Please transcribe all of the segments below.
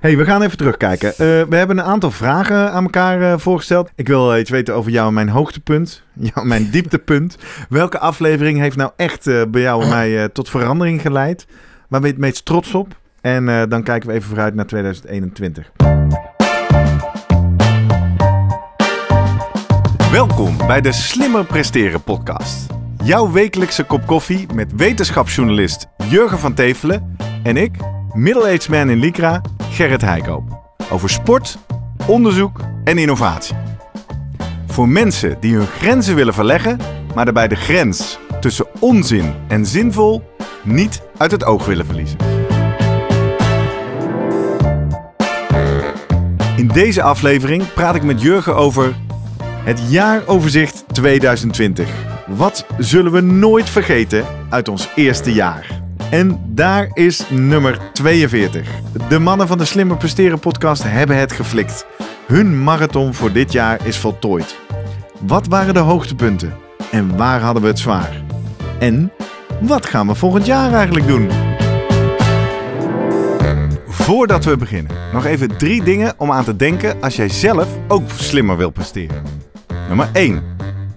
hey, we gaan even terugkijken. Uh, we hebben een aantal vragen aan elkaar eh, voorgesteld. Ik wil eh, iets weten over jou en mijn hoogtepunt. Jou mijn dieptepunt. Welke aflevering heeft nou echt bij jou en mij tot verandering geleid? Waar ben je het meest trots op? En dan kijken we even vooruit naar 2021. Welkom bij de Slimmer Presteren podcast. Jouw wekelijkse kop koffie met wetenschapsjournalist Jurgen van Tevelen en ik, Middle-aged Man in Lycra, Gerrit Heikoop. Over sport, onderzoek en innovatie. Voor mensen die hun grenzen willen verleggen, maar daarbij de grens tussen onzin en zinvol niet uit het oog willen verliezen. In deze aflevering praat ik met Jurgen over het jaaroverzicht 2020. Wat zullen we nooit vergeten uit ons eerste jaar? En daar is nummer 42. De mannen van de Slimmer Presteren podcast hebben het geflikt. Hun marathon voor dit jaar is voltooid. Wat waren de hoogtepunten en waar hadden we het zwaar? En wat gaan we volgend jaar eigenlijk doen? Voordat we beginnen, nog even drie dingen om aan te denken als jij zelf ook slimmer wil presteren. Nummer 1.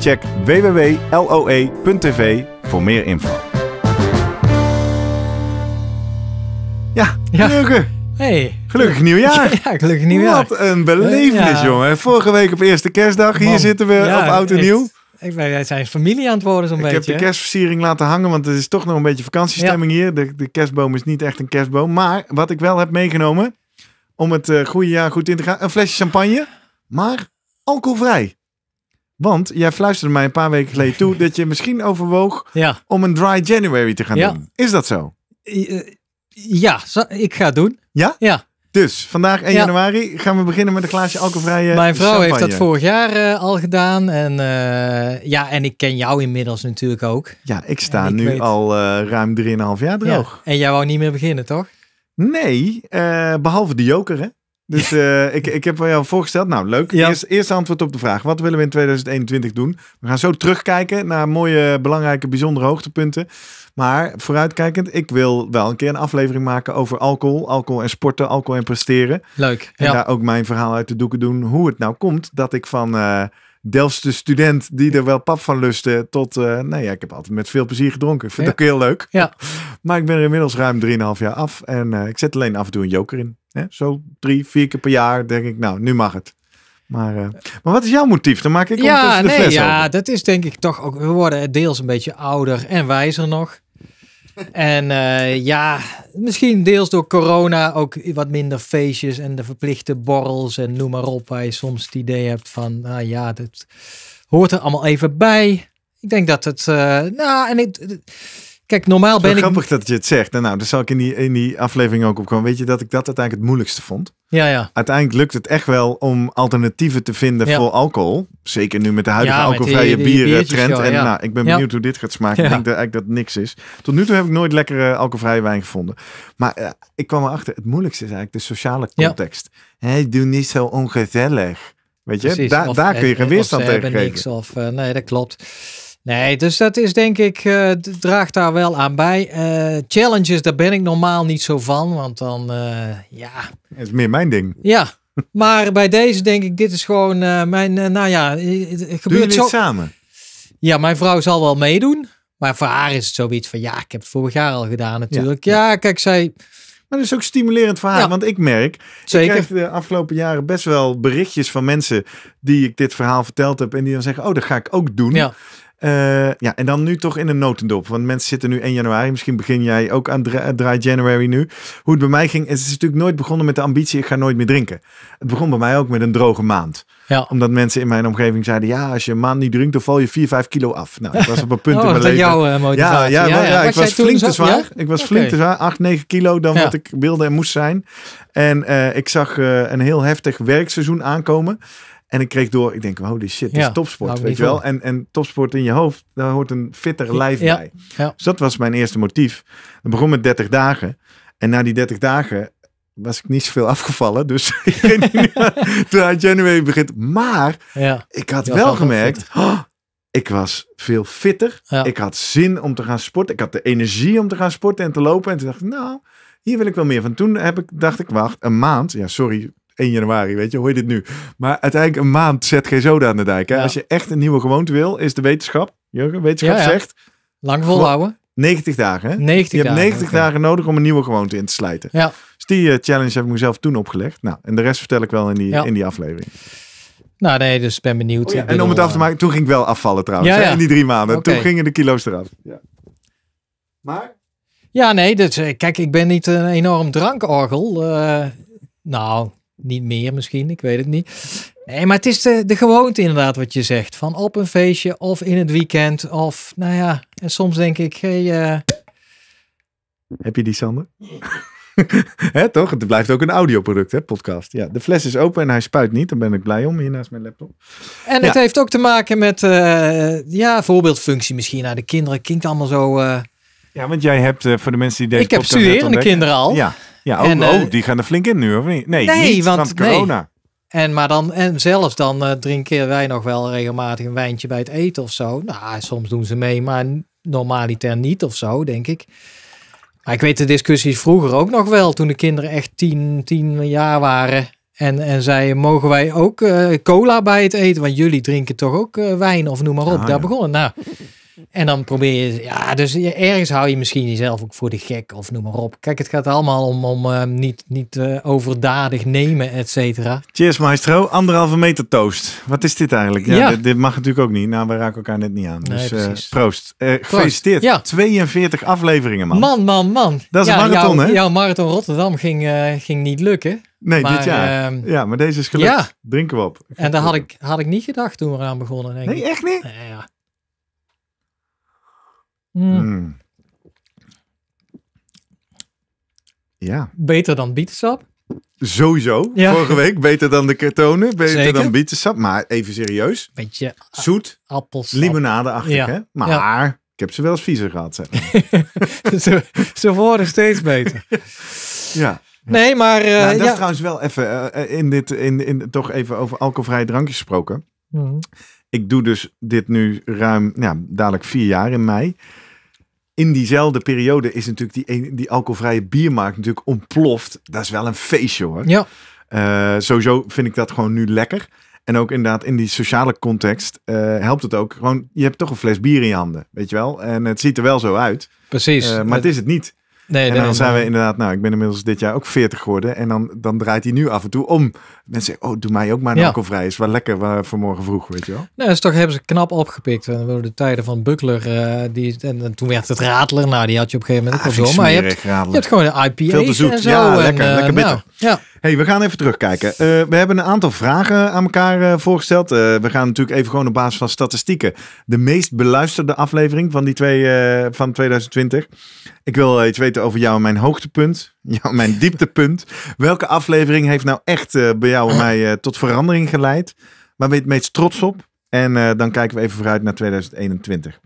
Check www.loe.tv voor meer info. Ja, ja. Hey. Gelukkig nieuwjaar. Ja, gelukkig nieuwjaar. Wat een belevenis, jongen. Vorige week op eerste kerstdag. Hier zitten we op Oud en Nieuw. Ik ben zijn familie aan het worden zo'n beetje. Ik heb de kerstversiering laten hangen, want het is toch nog een beetje vakantiestemming hier. De, kerstboom is niet echt een kerstboom. Maar wat ik wel heb meegenomen, om het eh, goede jaar goed in te gaan, een flesje champagne. Maar alcoholvrij. Want jij fluisterde mij een paar weken geleden toe dat je misschien overwoog om een dry January te gaan doen. Is dat zo? Eh, ja, ik ga het doen. Ja? Ja. Dus vandaag 1 januari gaan we beginnen met een glaasje alcoholvrije Mijn vrouw heeft dat vorig jaar eh, al gedaan. En, eh, ja, en ik ken jou inmiddels natuurlijk ook. Ja, ik sta nu al uh, ruim 3,5 jaar droog. En jij wou niet meer beginnen, toch? Nee, behalve de joker hè? Dus uh, ik, ik heb jou voorgesteld. Nou, leuk. Eerst, eerst antwoord op de vraag. Wat willen we in 2021 doen? We gaan zo terugkijken naar mooie, belangrijke, bijzondere hoogtepunten. Maar vooruitkijkend, ik wil wel een keer een aflevering maken over alcohol. Alcohol en sporten, alcohol en presteren. Leuk. En daar ook mijn verhaal uit de doeken doen. Hoe het nou komt dat ik van... Uh, Delftse student die er wel pap van lustte. Tot, uh, nou ja, ik heb altijd met veel plezier gedronken. Vind ik ook heel leuk. Ja. Maar ik ben er inmiddels ruim 3,5 jaar af. En ik zet alleen af en toe een joker in. Zo drie, vier keer per jaar denk ik, nou, nu mag het. Maar, eh, maar wat is jouw motief? Dan maak ik ja, de nee, Ja, dat is denk ik toch ook... We worden deels een beetje ouder en wijzer nog. En eh, ja, misschien deels door corona ook wat minder feestjes en de verplichte borrels en noem maar op. Waar je soms het idee hebt van, nou ah, ja, dat hoort er allemaal even bij. Ik denk dat het, uh, nou en het, Kijk, normaal ben ik... grappig dat je het zegt. Nou, nou, daar zal ik in die, in die aflevering ook op komen. Weet je dat ik dat uiteindelijk het moeilijkste vond? Ja, ja. Uiteindelijk lukt het echt wel om alternatieven te vinden voor alcohol. Zeker nu met de huidige alcoholvrije bieren trend. en ja. nou, ik ben benieuwd hoe dit gaat smaken. Ik denk dat eigenlijk dat niks is. Tot nu toe heb ik nooit lekkere alcoholvrije wijn gevonden. Maar eh, ik kwam erachter, het moeilijkste is eigenlijk de sociale context. Hey, doe niet zo ongezellig. Weet je, daar kun je eh, geen weerstand tegen geven. Niks, of, eh, nee, dat klopt. Nee, dus dat is denk ik, uh, draagt daar wel aan bij. Eh, challenges, daar ben ik normaal niet zo van, want dan, eh, ja. is meer mijn ding. Ja, maar bij deze denk ik, dit is gewoon mijn, nou ja, het, gebeurt Doe je dit samen? Ja, mijn vrouw zal wel meedoen, maar voor haar is het zoiets van, ja, ik heb het vorig jaar al gedaan natuurlijk. Ja, kijk, zij... Maar dat is ook stimulerend voor haar, want ik merk, Zeker. ik krijg de afgelopen jaren best wel berichtjes van mensen die ik dit verhaal verteld heb en die dan zeggen, oh, dat ga ik ook doen. Ja. Eh, ja, en dan nu toch in een notendop. Want mensen zitten nu 1 januari. Misschien begin jij ook aan dry, January nu. Hoe het bij mij ging, is natuurlijk nooit begonnen met de ambitie: ik ga nooit meer drinken. Het begon bij mij ook met een droge maand. Ja. Omdat mensen in mijn omgeving zeiden: ja, als je een maand niet drinkt, dan val je 4, 5 kilo af. Nou, ik was op een punt oh, in mijn leven. Jouw, eh, motivatie. Ja, ja, ja, ik was flink te zwaar. Ik was flink te zwaar, 8, 9 kilo dan wat ik wilde en moest zijn. En eh, ik zag een heel heftig werkseizoen aankomen. En ik kreeg door, ik denk, holy shit, dit is topsport, weet je wel. En, en topsport in je hoofd, daar hoort een fitter lijf bij. Dus dat was mijn eerste motief. Dat begon met 30 dagen. En na die 30 dagen was ik niet zoveel afgevallen. Dus toen uit januari begint. Maar ik had wel gemerkt, oh, ik was veel fitter. Ik had zin om te gaan sporten. Ik had de energie om te gaan sporten en te lopen. En toen dacht ik, nou, hier wil ik wel meer van. Toen heb ik, dacht ik, wacht, een maand. Ja, sorry, 1 januari, weet je, hoor je dit nu? Maar uiteindelijk een maand zet geen zoden aan de dijk. Hè? Als je echt een nieuwe gewoonte wil, is de wetenschap, Jurgen, wetenschap zegt... Lang volhouden. 90 dagen, je hebt 90 dagen nodig om een nieuwe gewoonte in te slijten. Ja. Dus die eh, challenge heb ik mezelf toen opgelegd. Nou, en de rest vertel ik wel in die, in die aflevering. Nou nee, dus ben benieuwd. Oh en om het af te eh, maken, toen ging ik wel afvallen trouwens. in die drie maanden. Toen gingen de kilo's eraf. Maar? Ja, nee. Dus, eh, kijk, ik ben niet een enorm drankorgel. nou, niet meer misschien, ik weet het niet. Nee, maar het is de, gewoonte inderdaad wat je zegt. Van op een feestje of in het weekend of nou ja. En soms denk ik, eh, Heb je die Sander? hè toch? Het blijft ook een audioproduct, hè, podcast. Ja, de fles is open en hij spuit niet. dan ben ik blij om, hier naast mijn laptop. En het heeft ook te maken met, eh, ja, voorbeeldfunctie misschien naar nou, de kinderen. Klinkt allemaal zo... Eh, ja, want jij hebt, voor de mensen die deze ik podcast heb studerende kinderen al. Ja, ja, ook, oh, oh, eh, die gaan er flink in nu, of niet? Nee, nee niet, want, corona. En, maar dan, en zelfs dan eh, drinken wij nog wel regelmatig een wijntje bij het eten of zo. Nou, ah, soms doen ze mee, maar normaliter niet of zo, denk ik. Maar ik weet de discussies vroeger ook nog wel, toen de kinderen echt tien 10 jaar waren. En, en zeiden, mogen wij ook eh, cola bij het eten? Want jullie drinken toch ook wijn of noem maar op. Ah, Daar begonnen. Nou, en dan probeer je, ja, dus ergens hou je misschien jezelf ook voor de gek of noem maar op. Kijk, het gaat allemaal om, om ehm, niet, niet eh, overdadig nemen, et cetera. Cheers, maestro. Anderhalve meter toast. Wat is dit eigenlijk? Ja, Dit, mag natuurlijk ook niet. Nou, we raken elkaar net niet aan. Dus eh, eh, proost. Gefeliciteerd. Ja. 42 afleveringen, man. Man, man, man. Dat is ja, een marathon, jouw, hè? Jouw marathon Rotterdam ging, ging niet lukken. Nee, dit jaar. Ehm, ja, maar deze is gelukt. Ja. Drinken we op. en daar had ik, had ik niet gedacht toen we eraan begonnen. nee, echt niet? ja. Hmm. Hmm. Ja. Beter dan bietensap? Sowieso. Vorige week beter dan de kartonen, beter dan bietensap. Maar even serieus. Beetje eh, zoet, appelsap. limonadeachtig. Hè? Maar ik heb ze wel eens viezer gehad. ze, ze worden steeds beter. ja. Nee, maar... Eh, nou, dat is trouwens wel even, eh, in dit, in, in, toch even over alcoholvrije drankjes gesproken. Hmm. Ik doe dus dit nu ruim, ja, dadelijk vier jaar in mei in diezelfde periode is natuurlijk die, die alcoholvrije biermarkt natuurlijk ontploft. Dat is wel een feestje hoor. Ja. Eh, sowieso vind ik dat gewoon nu lekker. En ook inderdaad in die sociale context eh, helpt het ook. Gewoon, je hebt toch een fles bier in je handen, weet je wel. En het ziet er wel zo uit. Precies. Eh, maar het is het niet. Nee, en dan, zijn we inderdaad, nou, ik ben inmiddels dit jaar ook 40 geworden. En dan, dan draait hij nu af en toe om. Mensen zeggen, oh, doe mij ook maar een ja. alcoholvrij. Is wel lekker waar vanmorgen vroeg, weet je wel. Nou, dus toch hebben ze knap opgepikt. En de tijden van Buckler, eh, die, en, toen werd het Radler. Nou, die had je op een gegeven moment ah, ook zo. Maar je hebt, je hebt, gewoon de IPA's en zo. Ja, lekker, en, lekker eh, nou, bitter. ja. Hey, we gaan even terugkijken. Uh, we hebben een aantal vragen aan elkaar eh, voorgesteld. Eh, we gaan natuurlijk even gewoon op basis van statistieken. De meest beluisterde aflevering van, die twee, van 2020. Ik wil iets weten over jou en mijn hoogtepunt. Jou mijn dieptepunt. Welke aflevering heeft nou echt bij jou en mij tot verandering geleid? Waar ben je het meest trots op? En dan kijken we even vooruit naar 2021.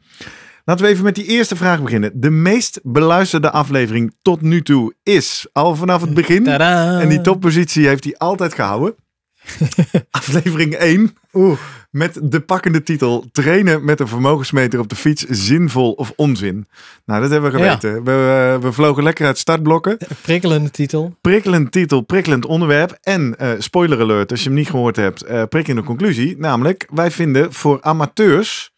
Laten we even met die eerste vraag beginnen. De meest beluisterde aflevering tot nu toe is al vanaf het begin. Tadaa. En die toppositie heeft hij altijd gehouden. aflevering 1. Oeh. Met de pakkende titel: Trainen met een vermogensmeter op de fiets, zinvol of onzin? Nou, dat hebben we geweten. We, eh, we, vlogen lekker uit startblokken. Prikkelende titel. Prikkelend titel, prikkelend onderwerp. En uh, spoiler alert, als je hem niet gehoord hebt, uh, conclusie. Namelijk, wij vinden voor amateurs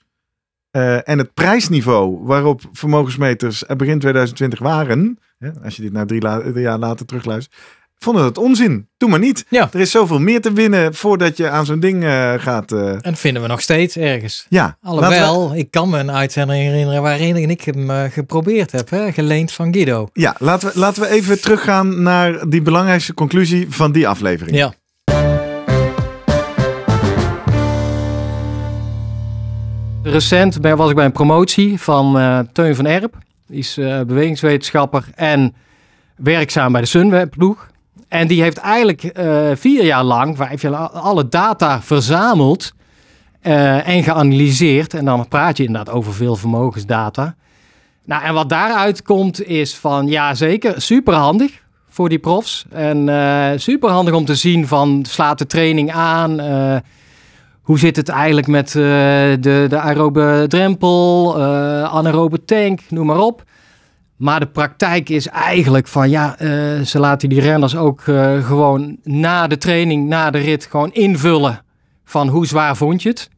eh, en het prijsniveau waarop vermogensmeters begin 2020 waren, hè, als je dit naar drie, jaar later terugluistert, vonden dat onzin. Doe maar niet. Ja. Er is zoveel meer te winnen voordat je aan zo'n ding eh, gaat. Eh. En vinden we nog steeds ergens. Ja. Alhoewel, ik kan me een uitzending herinneren waarin ik hem geprobeerd heb, hè? geleend van Guido. Ja, laten we, laten we even teruggaan naar die belangrijkste conclusie van die aflevering. Ja. Recent ben, was ik bij een promotie van eh, Teun van Erp. Die is eh, bewegingswetenschapper en werkzaam bij de Sunweb-ploeg. En die heeft eigenlijk eh, vier jaar lang, vijf jaar alle data verzameld en geanalyseerd. En dan praat je inderdaad over veel vermogensdata. Nou, en wat daaruit komt is van, ja zeker, superhandig voor die profs. En superhandig om te zien van, slaat de training aan hoe zit het eigenlijk met eh, de, de aerobe drempel, uh, anaerobe tank, noem maar op. Maar de praktijk is eigenlijk van ja, eh, ze laten die renners ook gewoon na de training, na de rit, gewoon invullen van hoe zwaar vond je het.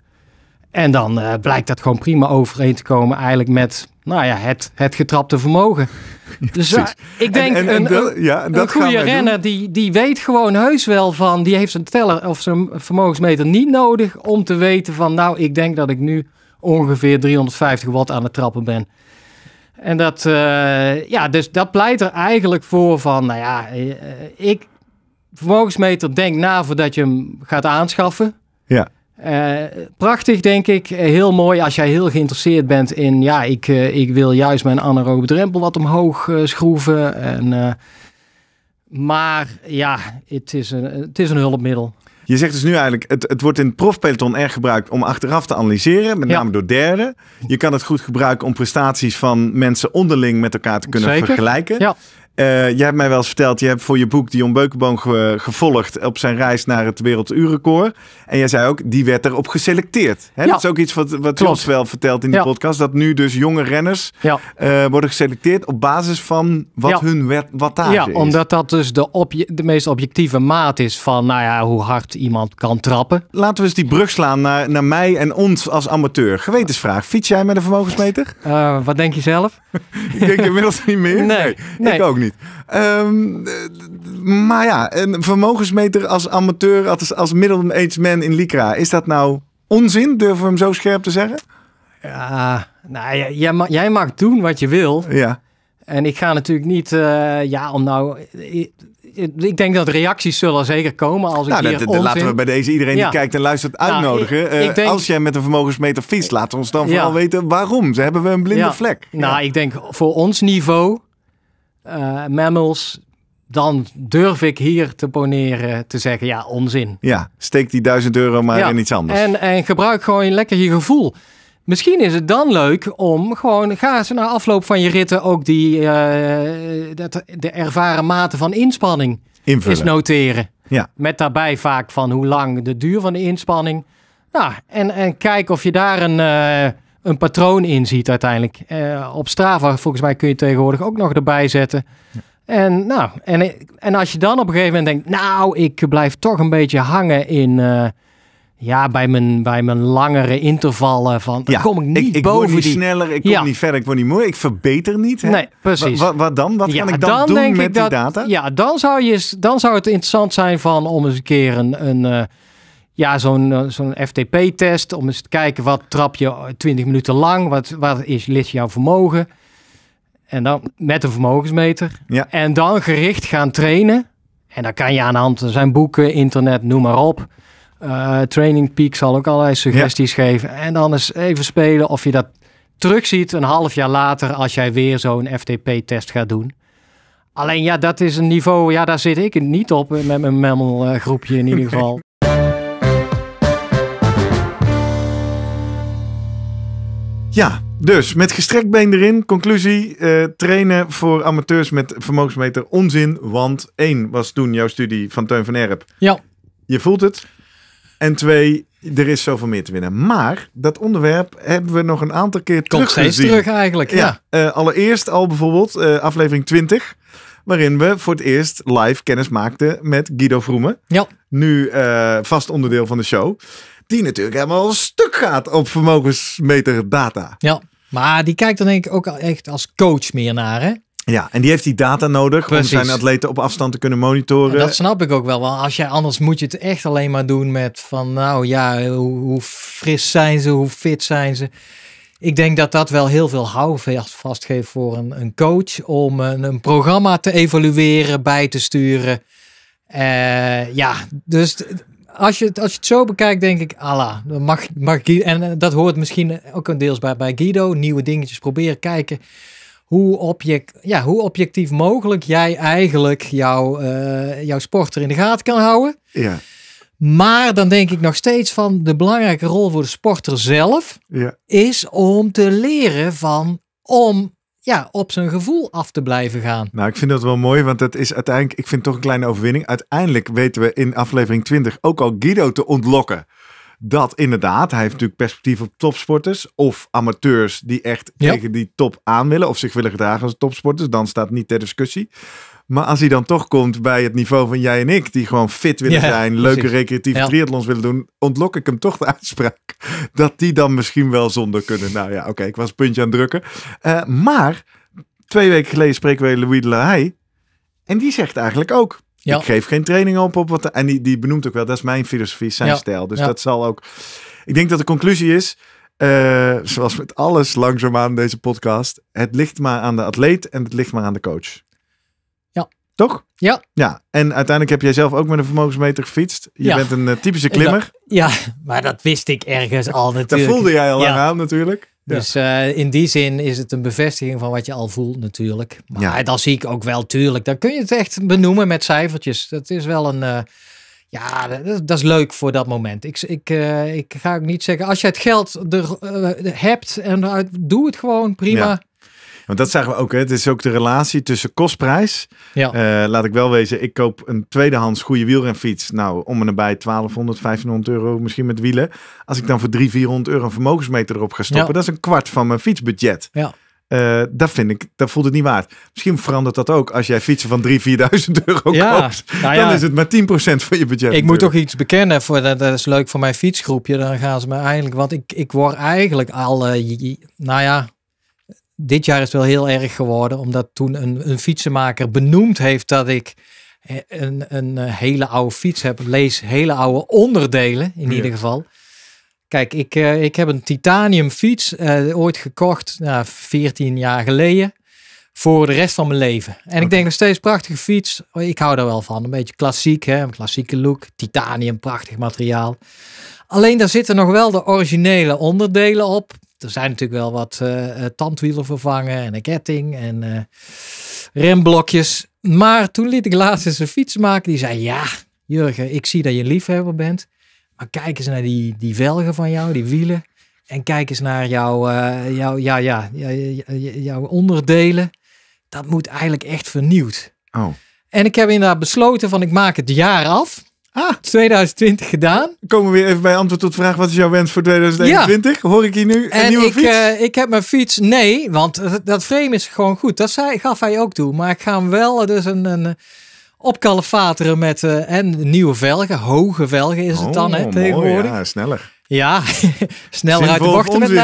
En dan eh, blijkt dat gewoon prima overeen te komen eigenlijk met nou ja, het, het getrapte vermogen. dus eh, ik denk en, en een, ja, dat goede renner die, die weet gewoon heus wel van... die heeft zijn teller of zijn vermogensmeter niet nodig om te weten van... nou, ik denk dat ik nu ongeveer 350 watt aan het trappen ben. En dat, eh, ja, dus dat pleit er eigenlijk voor van, nou ja, ik vermogensmeter denk na voordat je hem gaat aanschaffen. Ja. Eh, prachtig, denk ik. Eh, heel mooi als jij heel geïnteresseerd bent in... ja, ik, eh, ik wil juist mijn anaerobe drempel wat omhoog schroeven. En, maar ja, het is, een, het is een hulpmiddel. Je zegt dus nu eigenlijk, het, het wordt in het profpeloton erg gebruikt om achteraf te analyseren, met name door derden. Je kan het goed gebruiken om prestaties van mensen onderling met elkaar te kunnen vergelijken. Ja. Eh, jij hebt mij wel eens verteld, je hebt voor je boek Dion Beukenboom gevolgd op zijn reis naar het werelduurrecord. En jij zei ook, die werd erop geselecteerd. Hè? Dat is ook iets wat, wat ons wel vertelt in die podcast. Dat nu dus jonge renners eh, worden geselecteerd op basis van wat hun wat daar is. Ja, omdat dat dus de, de, meest objectieve maat is van nou ja, hoe hard iemand kan trappen. Laten we eens die brug slaan naar, naar mij en ons als amateur. Gewetensvraag, fiets jij met een vermogensmeter? Eh, wat denk je zelf? ik denk inmiddels niet meer. Nee, nee. ik ook niet. Ehm, maar ja, een vermogensmeter als amateur, als, als aged man in Lycra. Is dat nou onzin? Durven we hem zo scherp te zeggen? Ja, nou, jij, jij, mag, jij mag doen wat je wil. Ja. En ik ga natuurlijk niet, eh, ja, om nou... Ik, denk dat reacties zullen zeker komen als ik nou, hier Laten we bij deze iedereen die kijkt en luistert nou, uitnodigen. Eh, als jij met een vermogensmeter fietst, laat ons dan vooral weten waarom. Ze hebben we een blinde vlek. Nou, ik denk voor ons niveau uh, mammals, dan durf ik hier te poneren te zeggen, ja, onzin. Ja, steek die duizend euro maar in iets anders. En, en gebruik gewoon lekker je gevoel. Misschien is het dan leuk om gewoon, ga ze na afloop van je ritten ook die, eh, dat, de ervaren mate van inspanning Invullen. noteren. Ja. Met daarbij vaak van hoe lang de duur van de inspanning. Nou, en, en kijk of je daar een... Eh, een patroon in ziet uiteindelijk. Eh, op Strava, volgens mij, kun je tegenwoordig ook nog erbij zetten. En, nou, en, en als je dan op een gegeven moment denkt, nou, ik blijf toch een beetje hangen in. Eh, ja, bij mijn, bij mijn langere intervallen van, ja, dan kom ik niet boven niet die... sneller, ik kom niet verder, ik word niet mooi, ik verbeter niet. Nee, precies. Wat, wat dan? Wat ja, kan ik dan, doen met die data? Ja, dan zou, je, dan zou het interessant zijn van, om eens een keer een, een, eh, ja, zo'n eh, zo'n FTP-test om eens te kijken wat trap je 20 minuten lang, wat, wat is, ligt jouw vermogen. En dan met een vermogensmeter. Ja. En dan gericht gaan trainen. En dan kan je aan de hand, er zijn boeken, internet, noem maar op. Uh, Training Peak zal ook allerlei suggesties geven. En dan eens even spelen of je dat terugziet een half jaar later als jij weer zo'n FTP-test gaat doen. Alleen ja, dat is een niveau, ja, daar zit ik niet op eh, met mijn groepje in ieder geval. Ja, dus met gestrekt been erin. Conclusie: eh, trainen voor amateurs met vermogensmeter onzin. Want één was toen jouw studie van Teun van Erp. Ja. Je voelt het. En twee, er is zoveel meer te winnen. Maar dat onderwerp hebben we nog een aantal keer Komt steeds terug eigenlijk. Ja. Eh, allereerst al bijvoorbeeld eh, aflevering 20. Waarin we voor het eerst live kennis maakten met Guido Vroemen. Ja. Nu vast onderdeel van de show. Die natuurlijk helemaal stuk gaat op data. Ja, maar die kijkt dan denk ik ook echt als coach meer naar hè? Ja, en die heeft die data nodig om zijn atleten op afstand te kunnen monitoren. dat snap ik ook wel. Want als jij anders moet je het echt alleen maar doen met van nou ja, hoe, hoe fris zijn ze, hoe fit zijn ze. Ik denk dat dat wel heel veel houvast geeft voor een, een coach om een, programma te evalueren, bij te sturen. Eh, ja, dus als je, het, als je het zo bekijkt, denk ik, Allah, mag, mag en eh, dat hoort misschien ook een deels bij, bij Guido, nieuwe dingetjes proberen kijken. Hoe, object, ja, hoe objectief mogelijk jij eigenlijk jouw, eh, jouw sporter in de gaten kan houden. Ja. Maar dan denk ik nog steeds van de belangrijke rol voor de sporter zelf is om te leren van om ja, op zijn gevoel af te blijven gaan. Nou, ik vind dat wel mooi, want dat is uiteindelijk, ik vind toch een kleine overwinning. Uiteindelijk weten we in aflevering 20 ook al Guido te ontlokken. Dat inderdaad, hij heeft natuurlijk perspectief op topsporters of amateurs die echt tegen die top aan willen of zich willen gedragen als topsporters. Dan staat niet ter discussie. Maar als hij dan toch komt bij het niveau van jij en ik, die gewoon fit willen zijn, leuke recreatieve ja. triathlons willen doen, ontlok ik hem toch de uitspraak dat die dan misschien wel zonder kunnen. Nou ja, oké, ik was een puntje aan het drukken. Eh, maar twee weken geleden spreken we Louis de Lahey en die zegt eigenlijk ook, ik geef geen training op. op wat, en die, die benoemt ook wel, dat is mijn filosofie, zijn stijl. Dus dat zal ook... Ik denk dat de conclusie is, eh, zoals met alles langzaamaan deze podcast. Het ligt maar aan de atleet en het ligt maar aan de coach. Toch? Ja. Ja, en uiteindelijk heb jij zelf ook met een vermogensmeter gefietst. Je bent een eh, typische klimmer. ja, maar dat wist ik ergens al natuurlijk. Dat voelde jij al ja. aan natuurlijk. Ja. Dus eh, in die zin is het een bevestiging van wat je al voelt natuurlijk. Maar ja. dat zie ik ook wel, tuurlijk. Dan kun je het echt benoemen met cijfertjes. Dat is wel een... Eh, ja, dat, is leuk voor dat moment. Ik, ik, ik ga ook niet zeggen, als je het geld er, hebt en doe het gewoon prima. Want dat zeggen we ook. Hè? Het is ook de relatie tussen kostprijs. Ja. Eh, laat ik wel wezen, ik koop een tweedehands goede wielrenfiets. Nou, om en nabij 1200, 1500 euro misschien met wielen. Als ik dan voor 300, 400 euro een vermogensmeter erop ga stoppen, dat is een kwart van mijn fietsbudget. Ja. Uh, dat vind ik, dat voelt het niet waard. Misschien verandert dat ook als jij fietsen van 3.000, 4.000 euro ja, koopt. Nou ja, dan is het maar 10% van je budget. Ik moet toch iets bekennen, voor, dat is leuk voor mijn fietsgroepje. Dan gaan ze me eigenlijk, want ik, ik word eigenlijk al, eh, nou ja, dit jaar is het wel heel erg geworden, omdat toen een, een fietsenmaker benoemd heeft dat ik eh, een, een eh, hele oude fiets heb. Lees hele oude onderdelen in ieder geval. Kijk, ik, eh, ik heb een titanium fiets ooit gekocht, na nou, 14 jaar geleden, voor de rest van mijn leven. En ik denk nog steeds prachtige fiets. Ik hou daar wel van. Een beetje klassiek, hè? een klassieke look. Titanium, prachtig materiaal. Alleen daar zitten nog wel de originele onderdelen op er zijn natuurlijk wel wat eh, eh, tandwielen vervangen en een ketting en eh, remblokjes. Maar toen liet ik laatst eens een fiets maken. Die zei, ja, Jurgen, ik zie dat je liefhebber bent. Maar kijk eens naar die, die velgen van jou, die wielen. En kijk eens naar jouw, uh, ja, ja, jouw onderdelen. Dat moet eigenlijk echt vernieuwd. Oh. En ik heb inderdaad besloten van ik maak het jaar af. Ah. 2020 gedaan. Komen we weer even bij antwoord tot vraag. Wat is jouw wens voor 2021? Hoor ik hier nu een en nieuwe ik, fiets? Uh, ik heb mijn fiets. Nee, want dat frame is gewoon goed. Dat zei, gaf hij ook toe. Maar ik ga hem wel eh, dus een, een eh, opkalefateren met en nieuwe velgen. Hoge velgen is het dan hè, oh, tegenwoordig. Mooi, ja, sneller. Ja, sneller uit de bochten met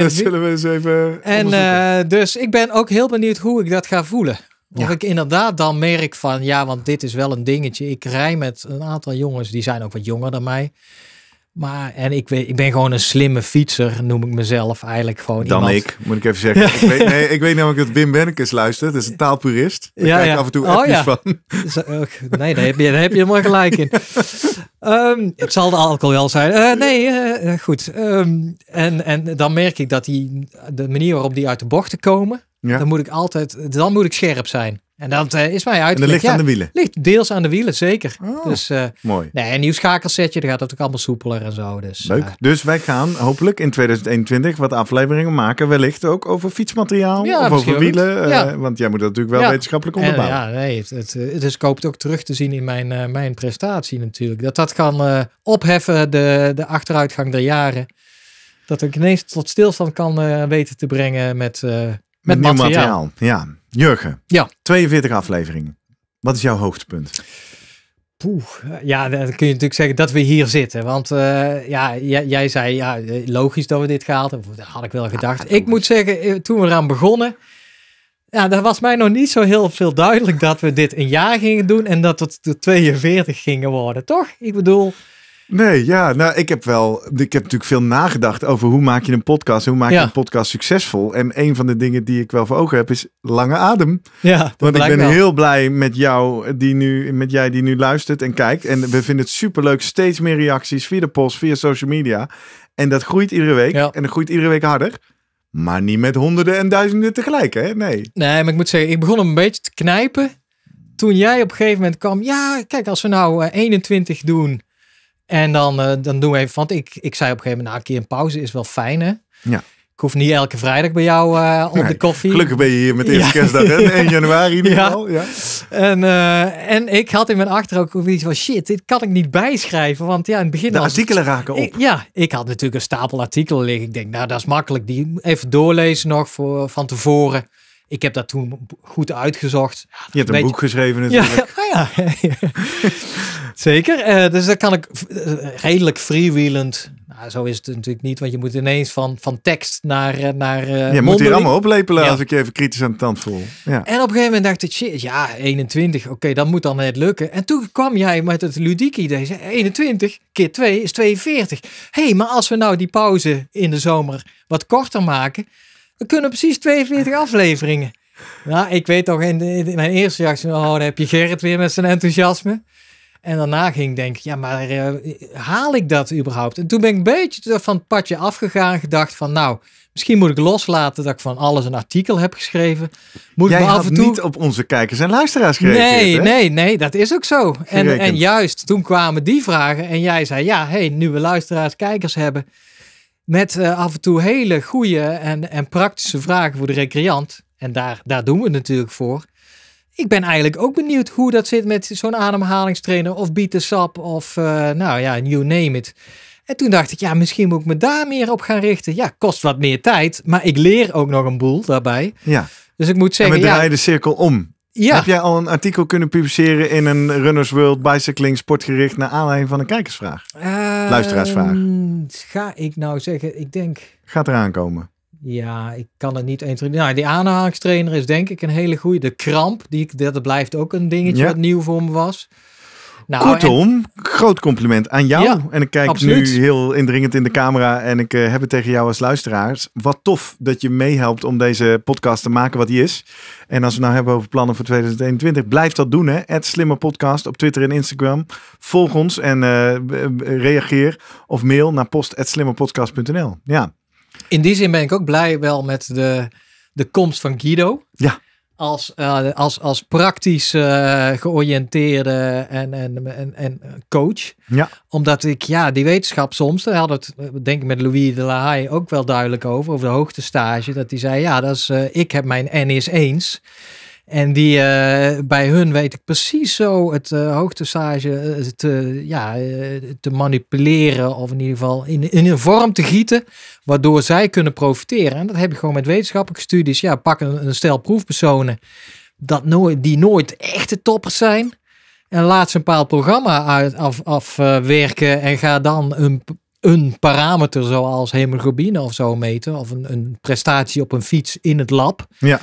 Dat, zullen we eens even En dus ik ben ook heel benieuwd hoe ik dat ga voelen. Of ja. ik inderdaad dan merk van ja, want dit is wel een dingetje. Ik rij met een aantal jongens, die zijn ook wat jonger dan mij. Maar en ik, weet, ik ben gewoon een slimme fietser, noem ik mezelf eigenlijk gewoon. Dan ik, moet ik even zeggen. Ik, weet, nee, ik weet namelijk dat Wim Bennekes luistert. Dat is een taalpurist. Daar ja, ik af en toe oh, van. nee, daar heb je, daar heb je helemaal gelijk in. Ehm, het zal de alcohol wel zijn. Eh, nee, eh, goed. Ehm, en, en dan merk ik dat die, de manier waarop die uit de bochten komen... Ja. Dan moet ik altijd, dan moet ik scherp zijn. En dat eh, is mij uit. En dat ligt ja, aan de wielen. Ligt deels aan de wielen, zeker. Oh, dus, eh, mooi. Nee, een nieuw schakelsetje, dan gaat dat ook allemaal soepeler en zo. Dus, Leuk. Eh. dus wij gaan hopelijk in 2021 wat afleveringen maken. Wellicht ook over fietsmateriaal of over wielen. Want jij moet dat natuurlijk wel wetenschappelijk onderbouwen. ja, nee. Het, het, het is koopt ook terug te zien in mijn, mijn prestatie natuurlijk. Dat dat kan opheffen, de, de achteruitgang der jaren. Dat ik ineens tot stilstand kan weten te brengen met met, nieuw materiaal. Ja. Jurgen, ja. 42 afleveringen. Wat is jouw hoogtepunt? Poeh, ja, dan kun je natuurlijk zeggen dat we hier zitten. Want eh, ja, jij, zei ja, logisch dat we dit gehaald hebben. Dat had ik wel gedacht. ik moet zeggen, eh, toen we eraan begonnen, ja, dat was mij nog niet zo heel veel duidelijk dat we dit een jaar gingen doen en dat het de 42 gingen worden, toch? Ik bedoel, Nee, ja. Nou, ik heb wel. Ik heb natuurlijk veel nagedacht over hoe maak je een podcast. Hoe maak je een podcast succesvol. En een van de dingen die ik wel voor ogen heb is lange adem. Ja, Want ik ben heel blij met jou die nu, met jij die nu luistert en kijkt. En we vinden het superleuk. Steeds meer reacties via de post, via social media. En dat groeit iedere week. En dat groeit iedere week harder. Maar niet met honderden en duizenden tegelijk, hè? Nee. Nee, maar ik moet zeggen, ik begon een beetje te knijpen. Toen jij op een gegeven moment kwam. Ja, kijk, als we nou 21 eh, doen en dan, eh, dan doen we even, want ik, ik zei op een gegeven moment, na nou, een keer een pauze is wel fijn, hè? Ja. Ik hoef niet elke vrijdag bij jou uh, op de koffie. Gelukkig ben je hier met de eerste kerstdag, hè? 1 januari in ieder geval. Ja. En, eh, en ik had in mijn achterhoofd ook iets van, shit, dit kan ik niet bijschrijven. Want ja, in het begin... De artikelen raken op. Ik, ja, ik had natuurlijk een stapel artikelen liggen. Ik denk, nou, dat is makkelijk. Die even doorlezen nog voor, van tevoren. Ik heb dat toen goed uitgezocht. je hebt een, boek geschreven natuurlijk. Oh ja, ja. Zeker. Eh, dus dan kan ik eh, redelijk freewheelend. Nou, zo is het natuurlijk niet, want je moet ineens van, van tekst naar. Eh, naar uh, je moet hier allemaal oplepelen als ik je even kritisch aan de tand voel. Ja. En op een gegeven moment dacht ik, shit, ja, 21, oké, okay, dat moet dan net lukken. En toen kwam jij met het ludieke idee. 21 keer 2 is 42. Hé, hey, maar als we nou die pauze in de zomer wat korter maken, we kunnen precies 42 afleveringen. Nou, ik weet toch in, in mijn eerste reactie, oh, dan heb je Gerrit weer met zijn enthousiasme. En daarna ging ik denken, ja, maar eh, haal ik dat überhaupt? En toen ben ik een beetje van het padje afgegaan gedacht van, nou, misschien moet ik loslaten dat ik van alles een artikel heb geschreven. Moet Jij ik af en toe... niet op onze kijkers en luisteraars gereageerd, Nee, hè? nee, nee, dat is ook zo. En, en, juist, toen kwamen die vragen en jij zei, ja, hey, nu we luisteraars, kijkers hebben, met eh, af en toe hele goede en, en praktische vragen voor de recreant. En daar, daar doen we het natuurlijk voor ik ben eigenlijk ook benieuwd hoe dat zit met zo'n ademhalingstrainer of Beat the Sap of eh, nou ja, you name it. En toen dacht ik, ja, misschien moet ik me daar meer op gaan richten. Ja, kost wat meer tijd, maar ik leer ook nog een boel daarbij. Ja. Dus ik moet zeggen, en we draaien ja, de cirkel om. Ja. Heb jij al een artikel kunnen publiceren in een Runners World Bicycling sportgericht naar aanleiding van een kijkersvraag? Ehm, Luisteraarsvraag. Ga ik nou zeggen, ik denk... Gaat eraan komen. Ja, ik kan het niet eens. Nou, die aanhalingstrainer is denk ik een hele goede. De kramp, die, dat blijft ook een dingetje wat nieuw voor me was. Nou, Kortom, groot compliment aan jou. en ik kijk nu heel indringend in de camera en ik uh, heb het tegen jou als luisteraars. Wat tof dat je meehelpt om deze podcast te maken wat die is. En als we nou hebben over plannen voor 2021, blijf dat doen hè. Het Podcast op Twitter en Instagram. Volg ons en eh, reageer of mail naar post.slimmerpodcast.nl. Ja. In die zin ben ik ook blij wel met de, de komst van Guido. Ja. Als, eh, als, als praktisch eh, georiënteerde en, en, en, en coach. Ja. Omdat ik, ja, die wetenschap soms, daar had het eh, denk ik met Louis de La Haye ook wel duidelijk over, over de hoogtestage. Dat hij zei, ja, dat is, ik heb mijn N is eens. En die, eh, bij hun weet ik precies zo het uh, eh, te, eh, ja, te manipuleren. Of in ieder geval in, in een vorm te gieten. Waardoor zij kunnen profiteren. En dat heb ik gewoon met wetenschappelijke studies. Ja, pak een, een stel proefpersonen dat nooit, die nooit echte toppers zijn. En laat ze een bepaald programma af, afwerken. en ga dan een, een parameter zoals hemoglobine of zo meten. Of een, een prestatie op een fiets in het lab. Ja.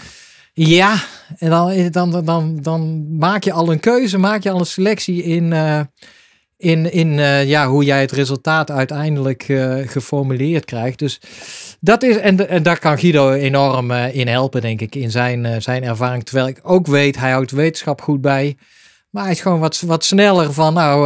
Ja, en eh, dan, dan, dan, dan maak je al een keuze, maak je al een selectie in, eh, in, in eh, ja, hoe jij het resultaat uiteindelijk geformuleerd krijgt. Dus dat is, en, en daar kan Guido enorm in helpen, denk ik, in zijn, zijn ervaring. Terwijl ik ook weet, hij houdt wetenschap goed bij. Maar hij is gewoon wat, wat sneller van, nou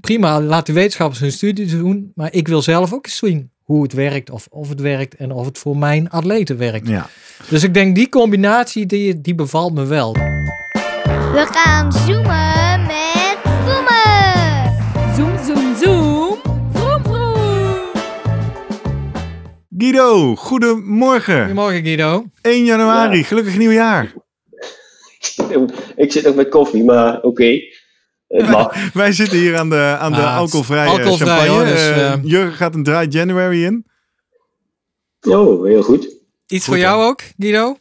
prima, laat de wetenschappers hun studie doen. Maar ik wil zelf ook eens zien hoe het werkt of of het werkt en of het voor mijn atleten werkt. Ja. Dus ik denk die combinatie die, die bevalt me wel. We gaan zoomen met zoomen. Zoom, zoom, zoom. Vroom, vroom. Guido, goedemorgen. Goedemorgen Guido. 1 januari, gelukkig nieuwjaar. ik zit ook met koffie, maar oké. Wij, zitten hier aan de, aan de ah, alcoholvrije, champagne. Dus, eh, eh, Jurgen gaat een dry January in. Oh, heel goed. Iets voor jou ook, Guido?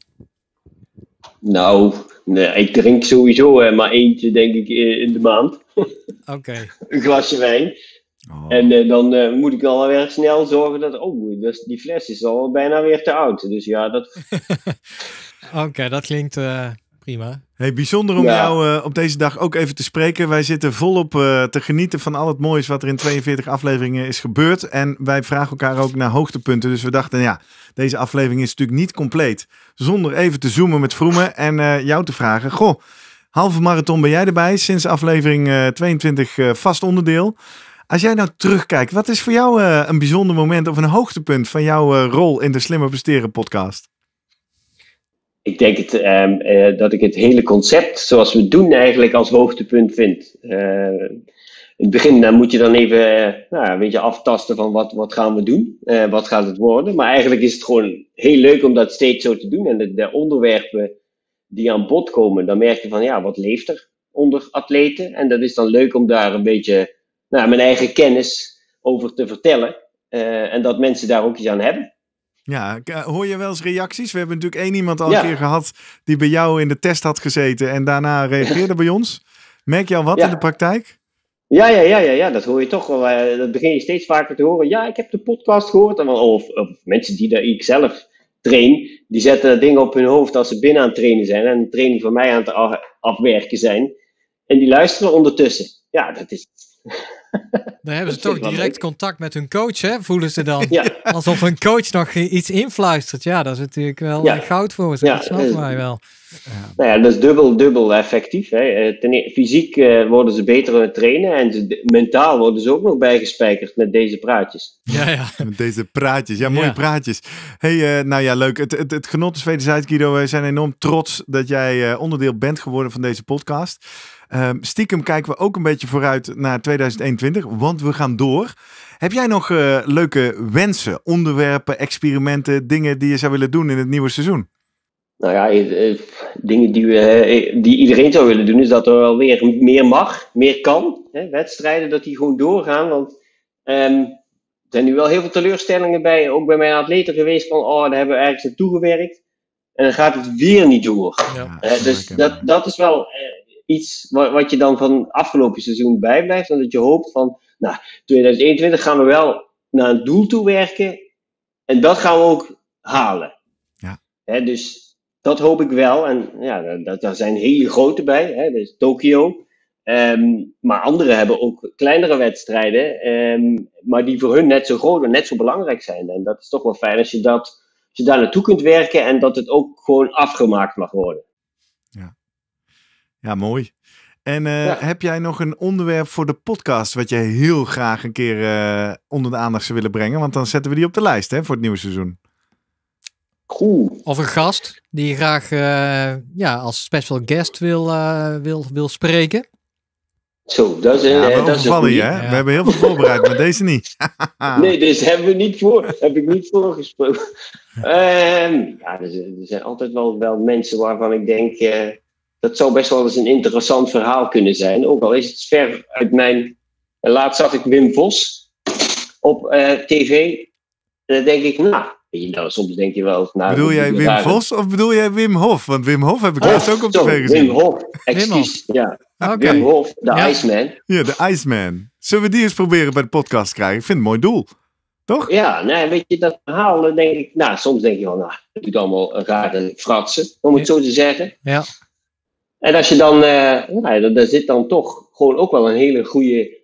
Nou, nee, ik drink sowieso maar eentje, denk ik, eh, in de maand. Oké. een glasje wijn. Oh. En dan moet ik alweer snel zorgen dat, oh, dus die fles is al bijna weer te oud. Dus ja, dat... Oké, dat klinkt prima. Hey, bijzonder om jou eh, op deze dag ook even te spreken. Wij zitten volop uh, te genieten van al het moois wat er in 42 afleveringen is gebeurd. En wij vragen elkaar ook naar hoogtepunten. Dus we dachten, ja, deze aflevering is natuurlijk niet compleet. Zonder even te zoomen met Vroemen en eh, jou te vragen. Goh, halve marathon ben jij erbij. Sinds aflevering 22 vast onderdeel. Als jij nou terugkijkt, wat is voor jou een bijzonder moment of een hoogtepunt van jouw rol in de Slimmer Presteren podcast? ik denk het, ehm, eh, dat ik het hele concept zoals we het doen eigenlijk als hoogtepunt vind. Eh, in het begin dan moet je dan even uh, nou, een beetje aftasten van wat, wat gaan we doen, wat gaat het worden. Maar eigenlijk is het gewoon heel leuk om dat steeds zo te doen. En de, de onderwerpen die aan bod komen, dan merk je van ja, wat leeft er onder atleten? En dat is dan leuk om daar een beetje nou, mijn eigen kennis over te vertellen. en dat mensen daar ook iets aan hebben. Ja, eh, hoor je wel eens reacties? We hebben natuurlijk één iemand al een keer gehad die bij jou in de test had gezeten en daarna reageerde bij ons. Merk je al wat in de praktijk? Ja, ja, ja, ja, ja, dat hoor je toch wel. Eh, dat begin je steeds vaker te horen. Ja, ik heb de podcast gehoord. Of, of mensen die daar ik zelf train, die zetten dingen op hun hoofd als ze binnen aan het trainen zijn en een training van mij aan het afwerken zijn. En die luisteren ondertussen. Ja, dat is. Dan hebben ze toch direct contact met hun coach, hè? voelen ze dan. Alsof hun coach nog iets influistert. Ja, dat is natuurlijk wel eh, goud voor ze. dat snap mij eh, wel. Nou ja, dat is dubbel, dubbel effectief. Hè. Eh, ten, e- fysiek worden ze beter aan het trainen en mentaal worden ze ook nog bijgespijkerd met deze praatjes. Ja, ja. met deze praatjes. Ja, mooie praatjes. hey, nou ja, leuk. Het, het, het genot is wederzijds, Guido. We zijn enorm trots dat jij onderdeel bent geworden van deze podcast. Ehm, stiekem kijken we ook een beetje vooruit naar 2021, want we gaan door. Heb jij nog eh, leuke wensen, onderwerpen, experimenten, dingen die je zou willen doen in het nieuwe seizoen? Nou ja, eh, eh, dingen die, we, die iedereen zou willen doen, is dat er wel weer meer mag, meer kan. Hè? Wedstrijden, dat die gewoon doorgaan. Want ehm, er zijn nu wel heel veel teleurstellingen bij, ook bij mijn atleten geweest, van oh, daar hebben we ergens naartoe gewerkt. En dan gaat het weer niet door. Ja, dus dat, dat is wel, iets wat, wat je dan van afgelopen seizoen bijblijft. En dat je hoopt van, nou, 2021 gaan we wel naar een doel toe werken. En dat gaan we ook halen. Ja. dus dat hoop ik wel. En ja, daar zijn hele grote bij. Hè, dus Tokio. Ehm, maar anderen hebben ook kleinere wedstrijden, ehm, maar die voor hun net zo groot en net zo belangrijk zijn. En dat is toch wel fijn als je, dat, als je daar naartoe kunt werken en dat het ook gewoon afgemaakt mag worden. Ja, mooi. En eh, heb jij nog een onderwerp voor de podcast wat je heel graag een keer eh, onder de aandacht zou willen brengen? Want dan zetten we die op de lijst hè, voor het nieuwe seizoen. Of een gast die je graag eh, ja, als special guest wil, wil, wil spreken. Zo, dat is, ja, dat is hè? Ja. We hebben heel veel voorbereid, maar deze niet. nee, deze hebben we niet voor. Heb ik niet voorgesproken ehm, ja, er, zijn altijd wel, wel mensen waarvan ik denk dat zou best wel eens een interessant verhaal kunnen zijn. Ook al is het ver uit mijn. Laatst zag ik Wim Vos op eh, tv. En dan denk ik, nou, nou, soms denk je wel. Nou, bedoel jij Wim Vos of bedoel jij Wim Hof? Want Wim Hof heb ik laatst ook op sorry, tv gezien. Wim Hof, excuus. Ja. Wim Hof, de ja. Iceman. Ja, de Iceman. Zullen we die eens proberen bij de podcast krijgen? Ik vind het een mooi doel. Toch? Ja, weet je, dat verhaal denk ik, nou, soms denk je wel, nou, dat doet allemaal en fratsen, om het zo te zeggen. Ja. En als je dan, eh, nou, daar zit dan toch gewoon ook wel een hele goede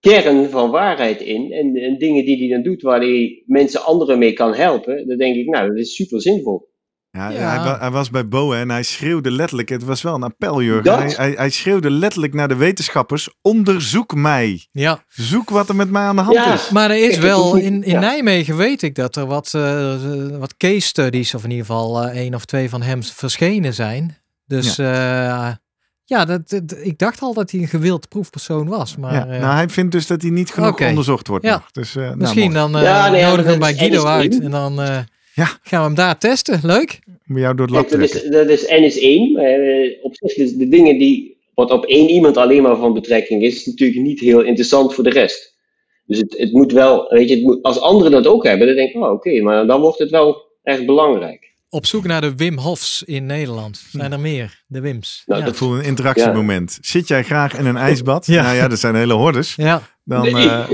kern van waarheid in. En, en dingen die hij dan doet waar hij mensen anderen mee kan helpen. Dan denk ik, nou, dat is super zinvol. Ja, Hij, hij, was bij Boe en hij schreeuwde letterlijk, het was wel een appel, Jurgen. Hij, hij, schreeuwde letterlijk naar de wetenschappers: onderzoek mij. Ja. Zoek wat er met mij aan de hand is. Maar er is wel, in, in Nijmegen weet ik dat er wat, eh, wat case studies, of in ieder geval uh, één of twee van hem verschenen zijn. Dus ja. Eh, ja, dat, ik dacht al dat hij een gewild proefpersoon was. Maar, eh, nou, hij vindt dus dat hij niet genoeg onderzocht wordt. Ja. Dus, eh, nou, Misschien dan uh, nodigen we hem bij Guido uit en dan gaan we hem daar testen. Leuk. Moet jou door dat is, dat is N is 1. op zich, dus de dingen die wat op één iemand alleen maar van betrekking is, is natuurlijk niet heel interessant voor de rest. Dus het, het moet wel, weet je, het moet, als anderen dat ook hebben, dan denk ik, oh, oké, maar dan wordt het wel echt belangrijk. Op zoek naar de Wim Hofs in Nederland. Zijn hm. er meer? De Wims. Nou, Dat voelt een interactiemoment. Zit jij graag in een ijsbad? Ja. Nou ja, er zijn hele hordes. Ja. Dan, eh,